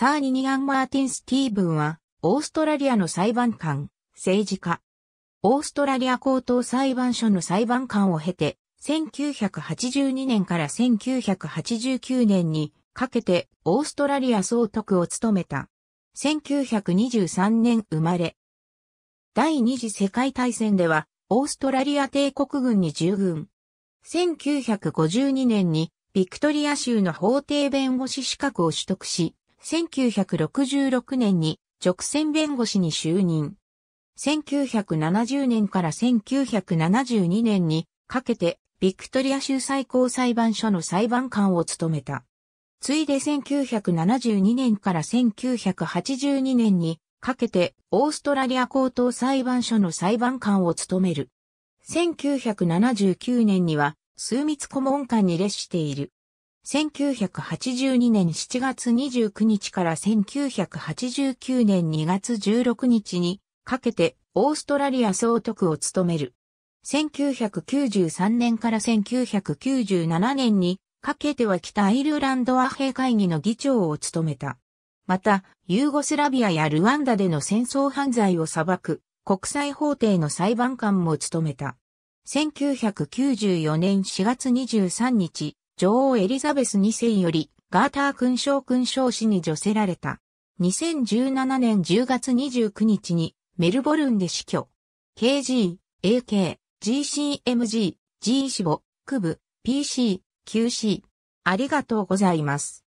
サーニニアン・マーティン・スティーブンは、オーストラリアの裁判官、政治家。オーストラリア高等裁判所の裁判官を経て、1982年から1989年にかけてオーストラリア総督を務めた。1923年生まれ。第二次世界大戦ではオーストラリア帝国軍に従軍。1952年にビクトリア州の法廷弁護士資格を取得し、1966年に直線弁護士に就任。1970年から1972年にかけてビクトリア州最高裁判所の裁判官を務めた。ついで1972年から1982年にかけてオーストラリア高等裁判所の裁判官を務める。1979年には数密顧問官に列している。1982年7月29日から1989年2月16日にかけてオーストラリア総督を務める。1993年から1997年にかけては北アイルランド和平会議の議長を務めた。また、ユーゴスラビアやルワンダでの戦争犯罪を裁く国際法廷の裁判官も務めた。1994年4月23日、女王エリザベス2世よりガーター勲章勲章氏に除せられた。2017年10月29日にメルボルンで死去。KG、AK、GCMG、G 死母、区部、PC、QC。ありがとうございます。